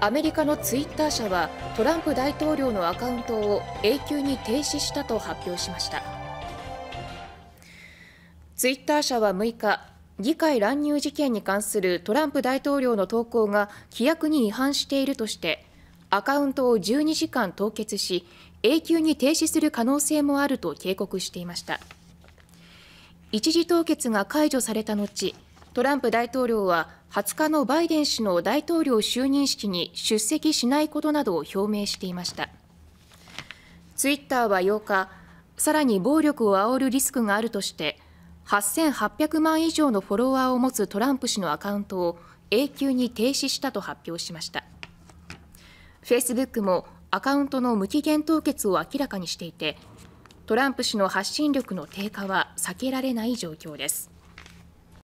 アメリカのツイッター社はトランプ大統領のアカウントを永久に停止したと発表しましたツイッター社は6日議会乱入事件に関するトランプ大統領の投稿が規約に違反しているとしてアカウントを12時間凍結し永久に停止する可能性もあると警告していました一時凍結が解除された後トランプ大統領は20日のバイデン氏の大統領就任式に出席しないことなどを表明していましたツイッターは8日さらに暴力を煽るリスクがあるとして8800万以上のフォロワーを持つトランプ氏のアカウントを永久に停止したと発表しましたフェイスブックもアカウントの無期限凍結を明らかにしていてトランプ氏の発信力の低下は避けられない状況です